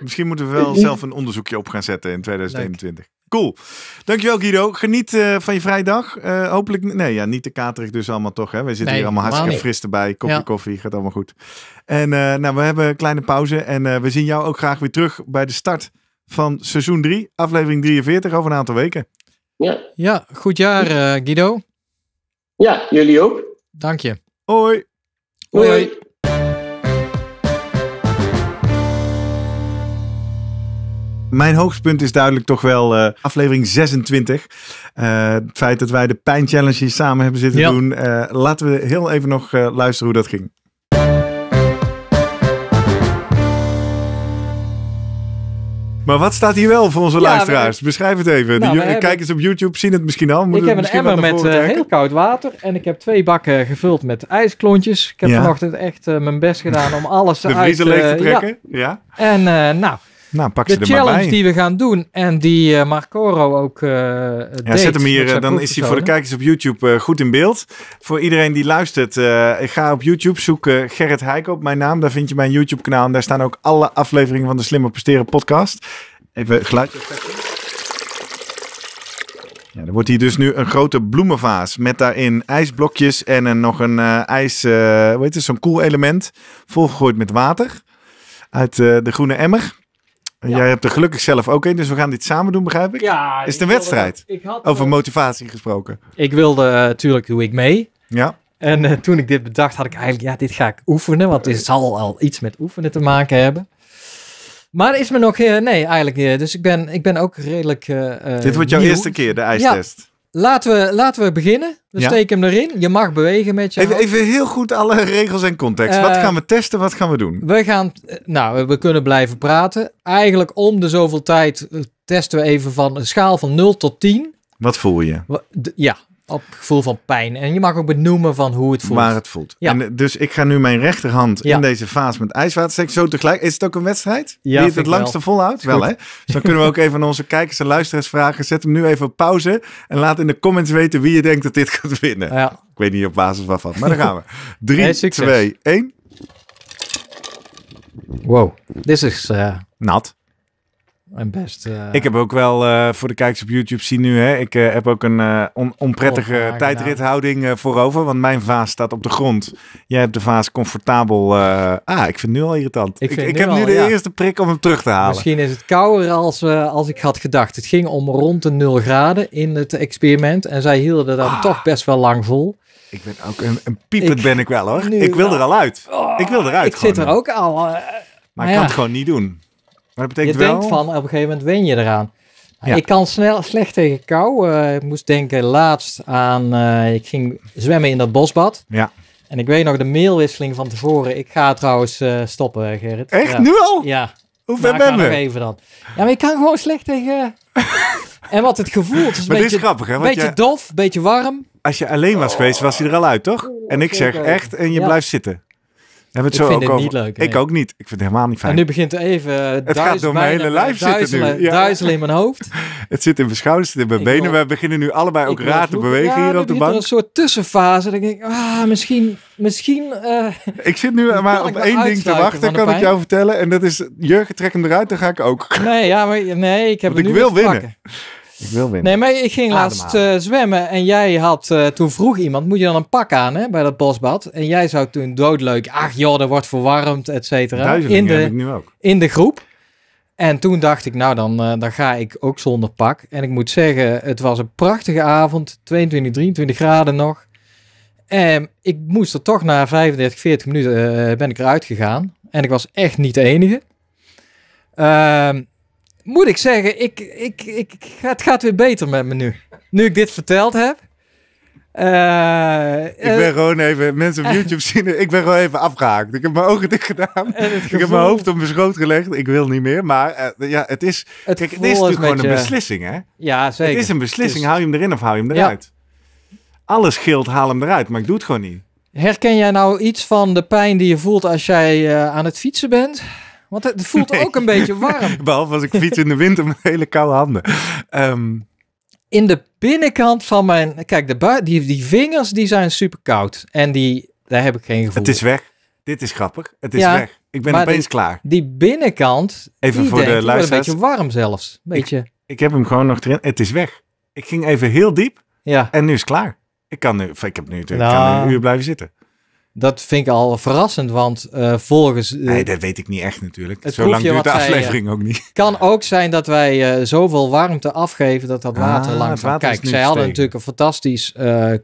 Misschien moeten we wel zelf een onderzoekje op gaan zetten in 2021. Cool. Dankjewel Guido. Geniet eh, van je vrijdag. Eh, hopelijk, nee ja, niet de katerig dus allemaal toch. We zitten hier allemaal hartstikke fristen fris erbij. Kopje koffie, gaat allemaal goed. En nou, we hebben een kleine pauze. En we zien jou ook graag weer terug bij de start van seizoen 3, aflevering 43 over een aantal weken. Ja, ja goed jaar eh, Guido. Ja, jullie ook. Dank je. Hoi. Hoi. Hoi. Mijn hoogtepunt is duidelijk toch wel eh, aflevering 26. Eh, het feit dat wij de Pijn Challenge hier samen hebben zitten doen. laten we heel even nog luisteren hoe dat ging. Maar wat staat hier wel voor onze ja, luisteraars? Beschrijf het even. Nou, de kijkers op YouTube zien het misschien al. ik heb een emmer met eh, heel koud water. En ik heb twee bakken gevuld met ijsklontjes. Ik heb vanochtend echt eh, mijn best gedaan om alles de uit... De vriezer leeg eh, te trekken. Ja. En nou... Nou, pak ze de challenge die we gaan doen en die eh, Marcoro ook uh, ja, Zet hem hier, eh, dan is hij voor de kijkers op YouTube goed in beeld. Voor iedereen die luistert, ik ga op YouTube zoeken Gerrit Heik mijn naam. Daar vind je mijn YouTube kanaal en daar staan ook alle afleveringen van de Slimmer Presteren podcast. Even geluid. Ja, er wordt hier dus nu een grote bloemenvaas met daarin ijsblokjes en een, nog een ijs, hoe heet het, zo'n koel element volgegooid met water uit de groene emmer ja. jij hebt er gelukkig zelf ook in, dus we gaan dit samen doen, begrijp ik? Ja. Is het een wedstrijd? ik had, Over eh, motivatie gesproken. Ik wilde, eh, natuurlijk doe ik mee. Ja. En eh, toen ik dit bedacht, had ik eigenlijk, ja, dit ga ik oefenen, want dit zal al iets met oefenen te maken hebben. Maar is me nog, nee, eigenlijk, dus ik ben, ik ben ook redelijk. dit wordt jouw eerste keer, de ijstest. Laten we, laten we beginnen. We steken hem erin. Je mag bewegen met je. Even, even heel goed alle regels en context. wat eh, gaan we testen? Wat gaan we doen? We gaan. Eh, nou, we kunnen blijven praten. Eigenlijk om de zoveel tijd eh, testen we even van een schaal van 0 tot 10. Wat voel je? Ja, op gevoel van pijn. En je mag ook benoemen van hoe het voelt. Waar het voelt. En eh, dus ik ga nu mijn rechterhand in deze vaas met ijswater steken. Zo tegelijk. Is het ook een wedstrijd? Wie het het langste volhoudt? Wel, hè? dan kunnen we ook even aan onze kijkers en luisteraars vragen. Zet hem nu even op pauze. En laat in de comments weten wie je denkt dat dit gaat winnen. Ja. Ik weet niet op basis waarvan. Maar dan gaan we. 3, 2, 1. Wow. Dit is... Eh, Nat. En best. Eh. Ik heb ook wel eh, voor de kijkers op YouTube zien nu. Hè, ik eh, heb ook een onprettige oh, tijdrithouding voorover. Want mijn vaas staat op de grond. Jij hebt de vaas comfortabel. ah, ik vind het nu al irritant. Ik, ik, heb nu de eerste prik om hem terug te halen. Misschien is het kouder als, als ik had gedacht. Het ging om rond de 0 graden in het experiment. En zij hielden dat ah. toch best wel lang vol. Ik ben ook een, een ben ik wel hoor. ik wil er al uit. ik wil eruit. Oh, ik zit er ook al. maar ik nou kan het gewoon niet doen dat betekent je denkt van, op een gegeven moment wen je eraan. Ik kan snel, slecht tegen kou. Eh, ik moest denken laatst aan, eh, ik ging zwemmen in dat bosbad. Ja. En ik weet nog de mailwisseling van tevoren. Ik ga trouwens eh, stoppen, Gerrit. Echt? Nu al? Ja. Hoe nou, ben je? even dan. Ja, maar ik kan gewoon slecht tegen... en wat het gevoel het is. Een beetje, grappig, hè? beetje je... dof, beetje warm. Als je alleen was geweest, was hij er al uit, toch? Oh, en ik zeg echt, en je blijft zitten het ik zo vind ook het niet leuk. Ik ook niet. Ik vind het helemaal niet fijn. En nu begint even eh, het gaat door mijn hele lijf zitten nu. Duizelen in mijn hoofd. het zit in mijn schouders, in mijn benen. we beginnen nu allebei ook raar te bewegen hier op de bank. een soort tussenfase. Dan denk ik, ah, misschien... misschien eh, ik zit nu maar op één ding te wachten, kan ik jou vertellen. En dat is, Jurgen, trek hem eruit, dan ga ik ook. Nee, ja, maar, nee ik heb Want ik wil winnen. Ik wil winnen. Nee, maar ik ging laatst eh, zwemmen en jij had, eh, toen vroeg iemand, moet je dan een pak aan hè, bij dat bosbad? En jij zou toen doodleuk, ach joh, er wordt verwarmd, et cetera. In de, heb ik nu ook. In de groep. En toen dacht ik, nou dan, eh, dan ga ik ook zonder pak. En ik moet zeggen, het was een prachtige avond, 22, 23 graden nog. En ik moest er toch na 35, 40 minuten ben ik eruit gegaan. En ik was echt niet de enige. Ehm moet ik zeggen, ik, ik, ik, het gaat weer beter met me nu. Nu ik dit verteld heb. Eh, ik ben eh, gewoon even, mensen op YouTube zien, ik ben gewoon even afgehaakt. Ik heb mijn ogen dicht gedaan. ik heb mijn hoofd op mijn schoot gelegd. Ik wil niet meer. Maar eh, ja, het is, het kijk, is natuurlijk gewoon een beslissing, hè? Ja, zeker. Het is een beslissing. Hou je hem erin of hou je hem eruit? Alles scheelt, haal hem eruit. Maar ik doe het gewoon niet. Herken jij nou iets van de pijn die je voelt als jij aan het fietsen bent? Want het voelt ook een beetje warm. Behalve als ik fiets in de winter met hele koude handen. Ehm, in de binnenkant van mijn... Kijk, de die, die vingers die zijn super koud. En die, daar heb ik geen gevoel Het is weg. Dit is grappig. Het is weg. Ik ben opeens klaar. Die binnenkant... Even voor de luisteraars. een beetje warm zelfs. Beetje. Ik, heb hem gewoon nog erin. Het is weg. Ik ging even heel diep. Ja. En nu is het klaar. Ik kan nu, ik heb nu, natuurlijk nou. een uur blijven zitten. Dat vind ik al verrassend, want eh, volgens... Eh, nee, dat weet ik niet echt natuurlijk. Zo lang duurt de eh, aflevering ook niet. Kan ook zijn dat wij zoveel warmte afgeven dat dat ah, water ah, langzaam... Kijk, zij hadden natuurlijk een fantastisch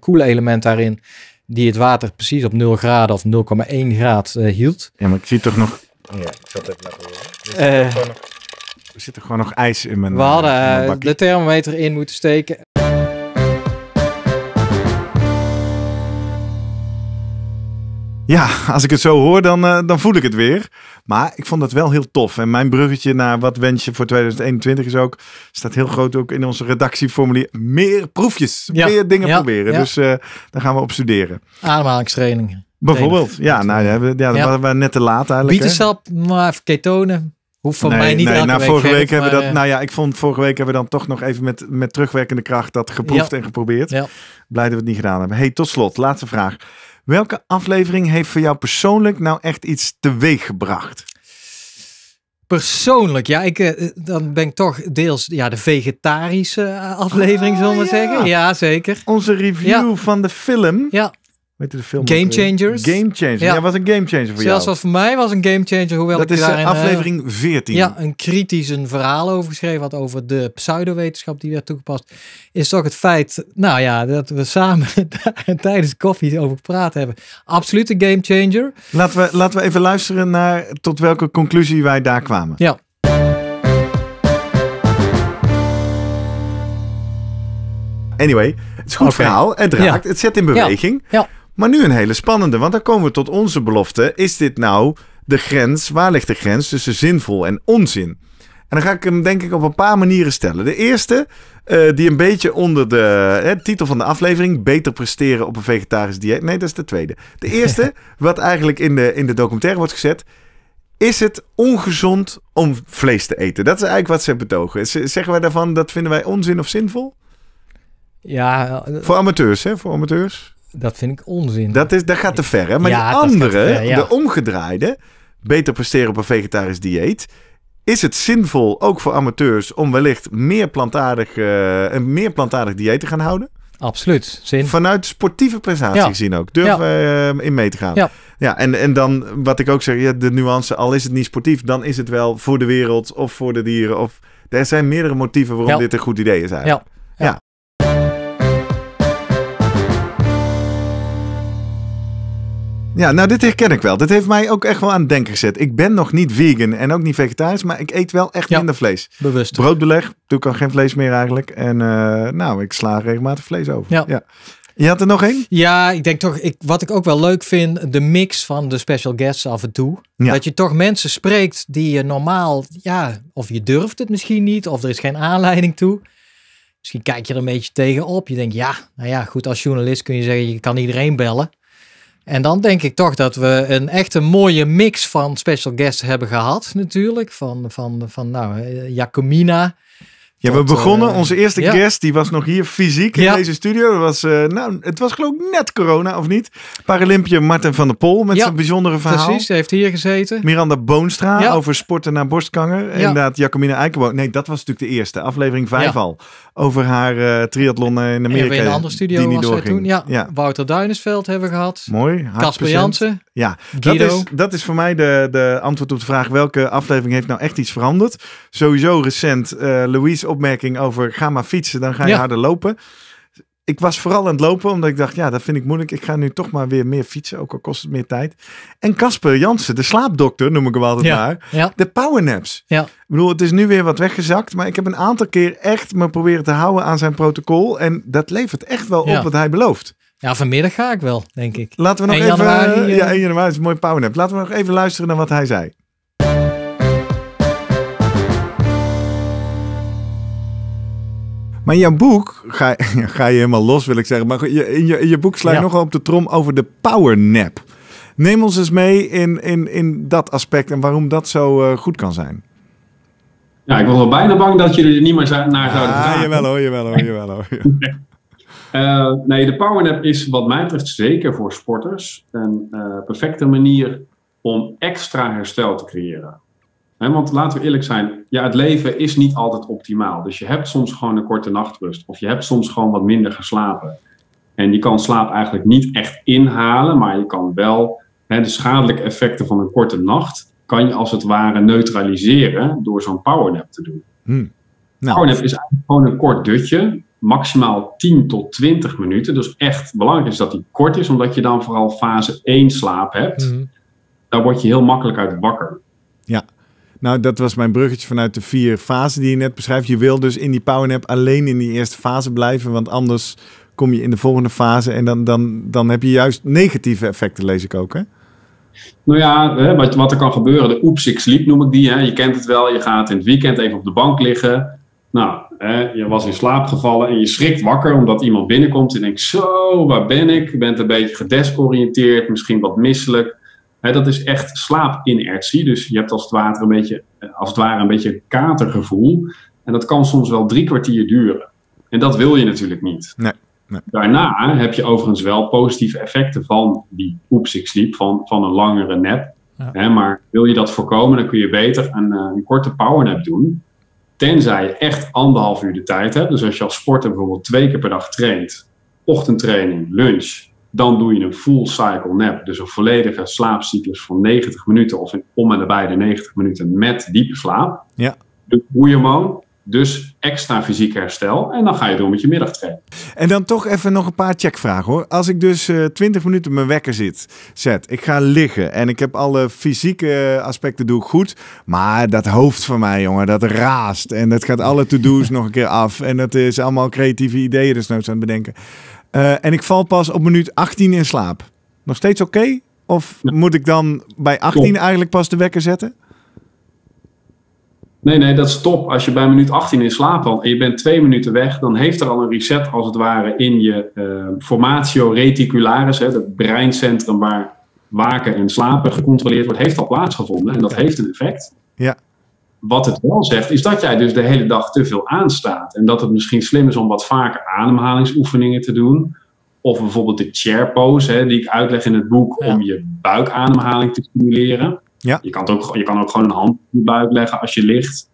koel element daarin... die het water precies op 0 graden of 0,1 graad hield. Ja, maar ik zie toch nog... Ja, ik het even naar Er zit er gewoon nog ijs in mijn We hadden de thermometer in moeten steken. Ja, als ik het zo hoor, dan, eh, dan voel ik het weer. Maar ik vond dat wel heel tof. En mijn bruggetje naar wat wens je voor 2021 is ook, staat heel groot ook in onze redactieformulier. Meer proefjes, meer dingen proberen. Dus eh, daar gaan we op studeren. Ademhalingstraining. Bijvoorbeeld, ja, nou, we, ja, daar waren we net te laat eigenlijk. Bietensap, maar nou, ketonen. Hoeft van mij niet nee, nou, vorige week hebben we dat. Nou ja, eh, ik vond vorige week hebben we dan toch nog even met, met terugwerkende kracht dat geproefd en geprobeerd. Ja. Blij dat we het niet gedaan hebben. Hey, tot slot, laatste vraag. Welke aflevering heeft voor jou persoonlijk nou echt iets teweeg gebracht? Persoonlijk, ja, ik, eh, dan ben ik toch deels ja, de vegetarische eh, aflevering, oh, zullen we zeggen. Ja, zeker. Onze review van de film. Ja. Weet je de film? Game Changers. Game Changers. Ja. was een game changer voor Zelfs jou. Zelfs voor mij was een game changer, hoewel dat ik is eh, eh, aflevering 14. Ja, een kritisch een verhaal over geschreven had over de pseudowetenschap die werd toegepast. Is toch het feit, nou ja, dat we samen tijdens koffie over gepraat hebben. Absoluut een game changer. Laten we, laten we even luisteren naar tot welke conclusie wij daar kwamen. Ja. Anyway, het is goed verhaal. Het raakt, het zet in beweging. ja. Maar nu een hele spannende, want dan komen we tot onze belofte. Is dit nou de grens? Waar ligt de grens tussen zinvol en onzin? En dan ga ik hem denk ik op een paar manieren stellen. De eerste, eh, die een beetje onder de titel van de aflevering... beter presteren op een vegetarisch dieet. Nee, dat is de tweede. De eerste, wat eigenlijk in de, in de documentaire wordt gezet... Is het ongezond om vlees te eten? Dat is eigenlijk wat ze betogen. Zeggen wij daarvan, dat vinden wij onzin of zinvol? Ja. Eh, voor amateurs, hè? Voor amateurs dat vind ik onzin. Dat, is, dat gaat te ver, hè? Maar de andere, de omgedraaide, beter presteren op een vegetarisch dieet... Is het zinvol, ook voor amateurs, om wellicht meer plantaardig, eh, een meer plantaardig dieet te gaan houden? Absoluut. Zin. Vanuit sportieve prestatie ja. gezien ook. Durf ja. Eh, in mee te gaan. Ja. ja, en, en dan wat ik ook zeg, ja, de nuance, al is het niet sportief, dan is het wel voor de wereld of voor de dieren. Of, er zijn meerdere motieven waarom dit een goed idee is Ja. Ja, nou dit herken ik wel. Dit heeft mij ook echt wel aan het denken gezet. Ik ben nog niet vegan en ook niet vegetarisch, maar ik eet wel echt minder vlees. Bewust. Broodbeleg, doe ik al geen vlees meer eigenlijk. En eh, nou, ik sla regelmatig vlees over. ja. Je had er nog één? Ja, ik denk toch, ik, wat ik ook wel leuk vind, de mix van de special guests af en toe. Dat je toch mensen spreekt die je normaal, ja, of je durft het misschien niet, of er is geen aanleiding toe. Misschien kijk je er een beetje tegenop Je denkt, ja, nou ja, goed, als journalist kun je zeggen, je kan iedereen bellen. En dan denk ik toch dat we een echt een mooie mix van special guests hebben gehad, natuurlijk. Van, van, van nou, eh, Jacomina. Ja, we begonnen. Eh, onze eerste guest die was nog hier fysiek in deze studio. was, eh, nou, het was geloof ik net corona, of niet? Paralympje, Martin van der Pol met ja. zijn bijzondere verhaal. Precies, heeft hier gezeten. Miranda Boonstra over sporten naar borstkanger. Inderdaad, Jacomina Eikenboom. Nee, dat was natuurlijk de eerste, aflevering 5 al over haar uh, triathlon eh, in Amerika. En in een andere studio die niet toen. Ja, Wouter Duinersveld hebben we gehad. Mooi. Casper Jansen. Ja, dat is, dat is voor mij de, de antwoord op de vraag welke aflevering heeft nou echt iets veranderd. Sowieso recent uh, Louise opmerking over ga maar fietsen, dan ga je harder lopen ik was vooral aan het lopen, omdat ik dacht, ja, dat vind ik moeilijk. Ik ga nu toch maar weer meer fietsen, ook al kost het meer tijd. En Casper Jansen, de slaapdokter, noem ik hem altijd maar. De powernaps. Ja. Ik bedoel, het is nu weer wat weggezakt, maar ik heb een aantal keer echt me proberen te houden aan zijn protocol. En dat levert echt wel op wat hij belooft. Ja, vanmiddag ga ik wel, denk ik. Laten we nog even... ja, 1 eh. is een mooi powernap. Laten we nog even luisteren naar wat hij zei. Maar in jouw boek ga, ga je helemaal los, wil ik zeggen. Maar in je, in je boek sla je ja. nogal op de trom over de power nap. Neem ons eens mee in, in, in dat aspect en waarom dat zo eh, goed kan zijn. Ja, ik was al bijna bang dat jullie er niet meer naar zouden gaan. Ah, jawel hoor, jawel hoor, hoor. Eh, nee, de powernap is wat mij betreft zeker voor sporters een eh, perfecte manier om extra herstel te creëren want laten we eerlijk zijn, ja, het leven is niet altijd optimaal. Dus je hebt soms gewoon een korte nachtrust. Of je hebt soms gewoon wat minder geslapen. En je kan slaap eigenlijk niet echt inhalen, maar je kan wel de schadelijke effecten van een korte nacht, kan je als het ware neutraliseren door zo'n powernap te doen. Hmm. Nou, powernap is eigenlijk gewoon een kort dutje, maximaal 10 tot 20 minuten. Dus echt belangrijk is dat die kort is, omdat je dan vooral fase 1 slaap hebt. Hmm. Daar word je heel makkelijk uit wakker. Ja. Nou, dat was mijn bruggetje vanuit de vier fasen die je net beschrijft. Je wil dus in die powernap alleen in die eerste fase blijven, want anders kom je in de volgende fase en dan, dan, dan heb je juist negatieve effecten, lees ik ook, hè? Nou ja, wat, er kan gebeuren, de oeps, ik sliep noem ik die. Hè. Je kent het wel, je gaat in het weekend even op de bank liggen. Nou, hè, je was in slaap gevallen en je schrikt wakker omdat iemand binnenkomt. En denkt, zo, waar ben ik? Je bent een beetje gedesoriënteerd, misschien wat misselijk dat is echt slaapinertie. Dus je hebt als het, water een beetje, eh, als het ware een beetje katergevoel. En dat kan soms wel drie kwartier duren. En dat wil je natuurlijk niet. Nee, nee. Daarna heb je overigens wel positieve effecten van die oeps, ik van, van een langere nap. maar wil je dat voorkomen, dan kun je beter een, eh, een korte powernap doen. Tenzij je echt anderhalf uur de tijd hebt. Dus als je als sporter bijvoorbeeld twee keer per dag traint, ochtendtraining, lunch dan doe je een full cycle nap, dus een volledige slaapcyclus van 90 minuten of om en nabij de 90 minuten met diepe slaap. Ja. Dus man dus extra fysiek herstel. En dan ga je door met je middagtraining. En dan toch even nog een paar checkvragen hoor. Als ik dus 20 eh, minuten mijn wekker zit, zet, ik ga liggen en ik heb alle fysieke eh, aspecten doe ik goed. Maar dat hoofd van mij, jongen, dat raast. En dat gaat alle to-do's nog een keer af. En dat is allemaal creatieve ideeën dus nooit aan het bedenken. Eh, en ik val pas op minuut 18 in slaap. Nog steeds oké? Of moet ik dan bij 18 eigenlijk pas de wekker zetten? Nee, nee, dat is top. Als je bij minuut 18 in slaap valt en je bent twee minuten weg, dan heeft er al een reset als het ware in je eh, formatio reticularis, hè, het breincentrum waar waken en slapen gecontroleerd wordt, heeft al plaatsgevonden en dat heeft een effect. Ja. Wat het wel zegt, is dat jij dus de hele dag te veel aanstaat. En dat het misschien slim is om wat vaker ademhalingsoefeningen te doen. Of bijvoorbeeld de chair pose, hè, die ik uitleg in het boek, om je buikademhaling te stimuleren. Ja. Je, kan het ook, je kan ook gewoon een hand op je buik leggen als je ligt.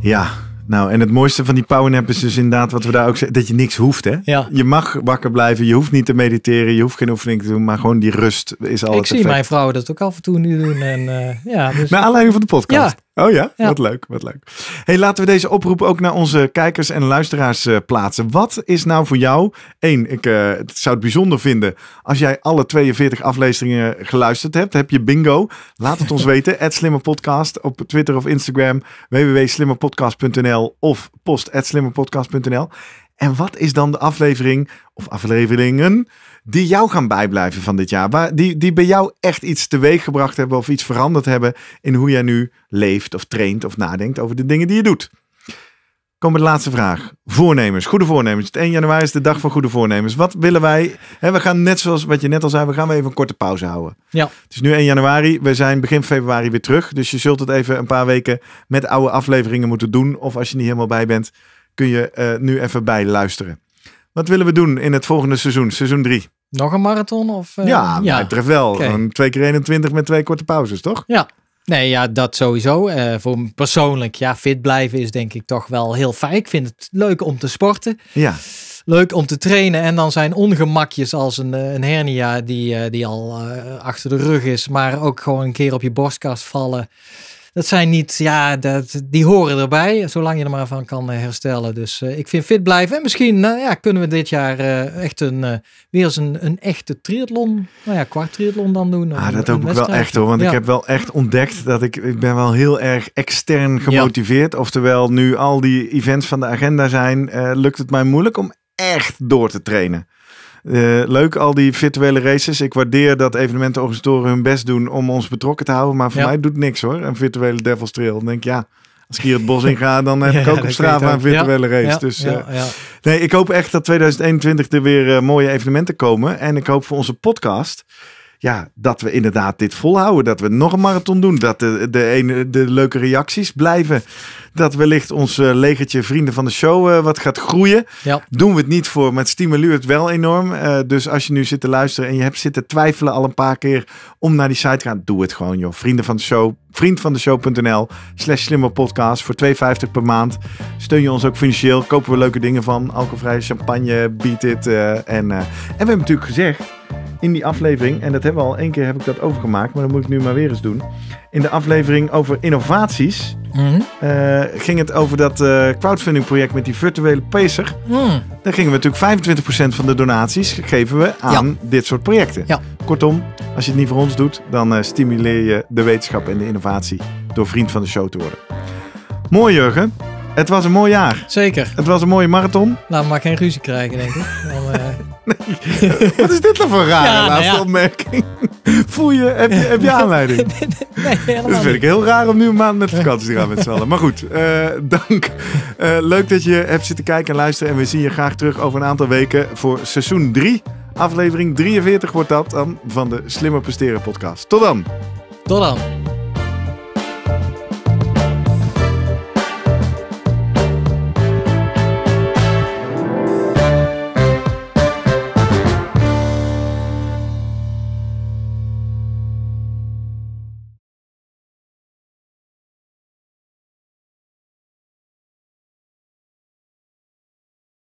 Ja, nou, en het mooiste van die powernap is dus inderdaad wat we daar ook zeggen, dat je niks hoeft. Hè? Ja. Je mag wakker blijven, je hoeft niet te mediteren, je hoeft geen oefening te doen, maar gewoon die rust is al Ik zie mijn vrouw dat ook af en toe nu doen. En, uh, ja, dus... Naar aanleiding van de podcast? Ja, Oh ja? wat leuk, wat leuk. Hey, laten we deze oproep ook naar onze kijkers en luisteraars eh, plaatsen. Wat is nou voor jou, één, ik eh, zou het bijzonder vinden als jij alle 42 afleveringen geluisterd hebt. Heb je bingo? Laat het ons weten, at slimmerpodcast op Twitter of Instagram, www.slimmerpodcast.nl of post slimmerpodcast.nl. En wat is dan de aflevering of afleveringen die jou gaan bijblijven van dit jaar? Waar, die, die bij jou echt iets teweeg gebracht hebben of iets veranderd hebben in hoe jij nu leeft of traint of nadenkt over de dingen die je doet? Kom bij de laatste vraag. Voornemens, goede voornemens. Het 1 januari is de dag van goede voornemens. Wat willen wij? Hè, we gaan net zoals wat je net al zei, we gaan even een korte pauze houden. Ja. Het is nu 1 januari, we zijn begin februari weer terug. Dus je zult het even een paar weken met oude afleveringen moeten doen. Of als je niet helemaal bij bent, kun je eh, nu even bij luisteren. Wat willen we doen in het volgende seizoen, seizoen 3? Nog een marathon? Of, eh? ja, ja, het wel. Een twee keer 21 met twee korte pauzes, toch? Ja, Nee, ja, dat sowieso. Eh, voor me persoonlijk, ja, fit blijven is denk ik toch wel heel fijn. Ik vind het leuk om te sporten. Ja. Leuk om te trainen. En dan zijn ongemakjes als een, eh, een hernia die, die al achter de rug is. Maar ook gewoon een keer op je borstkast vallen dat zijn niet, ja, dat, die horen erbij, zolang je er maar van kan eh, herstellen. Dus eh, ik vind fit blijven. En misschien nou, ja, kunnen we dit jaar eh, echt een, weer eens een, echte triathlon, nou ja, kwart triathlon dan doen. Ah, dat hoop ik wel echt hoor, want ik heb wel echt ontdekt dat ik, ik ben wel heel erg extern gemotiveerd. Oftewel, nu al die events van de agenda zijn, lukt het mij moeilijk om echt door te trainen. Eh, leuk, al die virtuele races. Ik waardeer dat evenementenorganisatoren hun best doen om ons betrokken te houden. Maar voor mij doet niks hoor, een virtuele Devil's Trail. Dan denk ik, ja, als ik hier het bos in ga, dan heb ik ook op straat aan een virtuele race. dus eh, nee, ik hoop echt dat 2021 er weer eh, mooie evenementen komen. En ik hoop voor onze podcast ja, dat we inderdaad dit volhouden. Dat we nog een marathon doen. Dat de, de, ene, de leuke reacties blijven. Dat wellicht ons eh, legertje vrienden van de show eh, wat gaat groeien. Ja. Doen we het niet voor, maar het stimuleert wel enorm. Eh, dus als je nu zit te luisteren en je hebt zitten twijfelen al een paar keer om naar die site te gaan. Doe het gewoon joh. Vrienden van de show. Vriendvandeshow.nl slash slimmerpodcast voor 2,50 per maand. Steun je ons ook financieel. Kopen we leuke dingen van. Alcoholvrije champagne, beat it. en, en we hebben natuurlijk gezegd in die aflevering, en dat hebben we al één keer heb ik dat overgemaakt, maar dat moet ik nu maar weer eens doen. In de aflevering over innovaties mhm. eh, ging het over dat uh, crowdfunding project met die virtuele pacer. Mm. Daar gingen we natuurlijk 25% van de donaties geven we aan dit soort projecten. Kortom, als je het niet voor ons doet, dan eh, stimuleer je de wetenschap en de innovatie door vriend van de show te worden. Mooi Jurgen. Het was een mooi jaar. Zeker. Het was een mooie marathon. Nou, maar geen ruzie krijgen, denk ik. Eh, Wat is dit nou voor rare ja, nou laatste opmerking? Voel je, heb je, heb je aanleiding? nee, dat vind ik heel raar om nu een maand met vakantie te gaan met z'n allen. Maar goed, eh, dank. Eh, leuk dat je hebt zitten kijken en luisteren. En we zien je graag terug over een aantal weken voor seizoen 3. Aflevering 43 wordt dat dan van de Slimmer Presteren podcast. Tot dan. Tot dan.